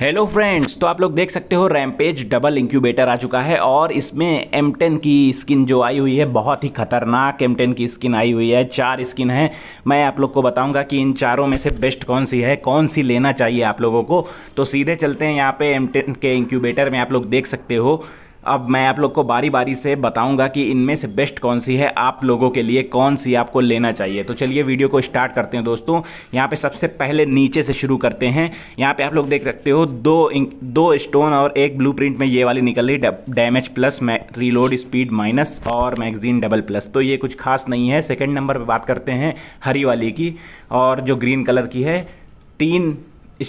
hello friends तो आप लोग देख सकते हो रैमपेज डबल इंक्यूबेटर आ चुका है और इसमें एम टेन की स्किन जो आई हुई है बहुत ही खतरनाक एम टेन की स्किन आई हुई है चार स्किन है मैं आप लोग को बताऊंगा कि इन चारों में से बेस्ट कौन सी है कौन सी लेना चाहिए आप लोगों को तो सीधे चलते हैं यहाँ पे एम टेन के इंक्यूबेटर में आप लोग देख सकते हो अब मैं आप लोग को बारी बारी से बताऊंगा कि इनमें से बेस्ट कौन सी है आप लोगों के लिए कौन सी आपको लेना चाहिए तो चलिए वीडियो को स्टार्ट करते हैं दोस्तों यहाँ पे सबसे पहले नीचे से शुरू करते हैं यहाँ पे आप लोग देख सकते हो दो दो स्टोन और एक ब्लू में ये वाली निकल रही damage plus reload speed minus और मैगजीन डबल प्लस तो ये कुछ खास नहीं है सेकेंड नंबर पर बात करते हैं हरी वाली की और जो ग्रीन कलर की है तीन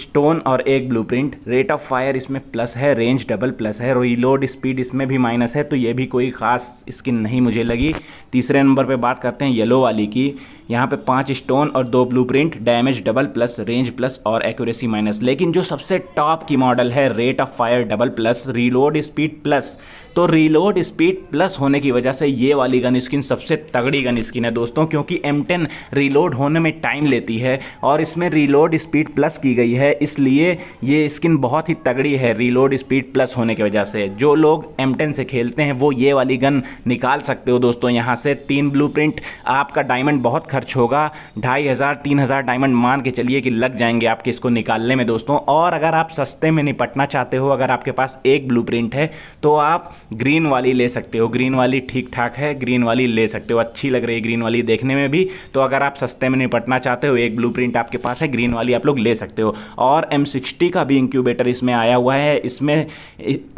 स्टोन और एक ब्लूप्रिंट रेट ऑफ फायर इसमें प्लस है रेंज डबल प्लस है रीलोड स्पीड इसमें भी माइनस है तो ये भी कोई ख़ास स्किन नहीं मुझे लगी तीसरे नंबर पे बात करते हैं येलो वाली की यहाँ पे पांच स्टोन और दो blueprint damage double plus range plus और एक्यूरेसी माइनस लेकिन जो सबसे टॉप की मॉडल है rate of fire double plus reload speed plus तो रीलोड स्पीड प्लस होने की वजह से ये वाली गन स्किन सबसे तगड़ी गन स्किन है दोस्तों क्योंकि एम रीलोड होने में टाइम लेती है और इसमें रीलोड स्पीड प्लस की गई है है इसलिए ये स्किन बहुत ही तगड़ी है रीलोड स्पीड प्लस होने की वजह से जो लोग एम से खेलते हैं वो ये वाली गन निकाल सकते हो दोस्तों यहाँ से तीन ब्लू प्रिंट आपका डायमंड बहुत खर्च होगा ढाई हज़ार तीन हज़ार डायमंड मान के चलिए कि लग जाएंगे आपके इसको निकालने में दोस्तों और अगर आप सस्ते में निपटना चाहते हो अगर आपके पास एक ब्लू है तो आप ग्रीन वाली ले सकते हो ग्रीन वाली ठीक ठाक है ग्रीन वाली ले सकते हो अच्छी लग रही है ग्रीन वाली देखने में भी तो अगर आप सस्ते में निपटना चाहते हो एक ब्लू आपके पास है ग्रीन वाली आप लोग ले सकते हो और एम सिक्सटी का भी इंक्यूबेटर इसमें आया हुआ है इसमें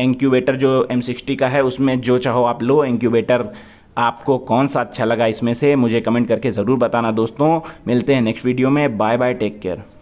इंक्यूबेटर जो एम सिक्सटी का है उसमें जो चाहो आप लो इंक्यूबेटर आपको कौन सा अच्छा लगा इसमें से मुझे कमेंट करके ज़रूर बताना दोस्तों मिलते हैं नेक्स्ट वीडियो में बाय बाय टेक केयर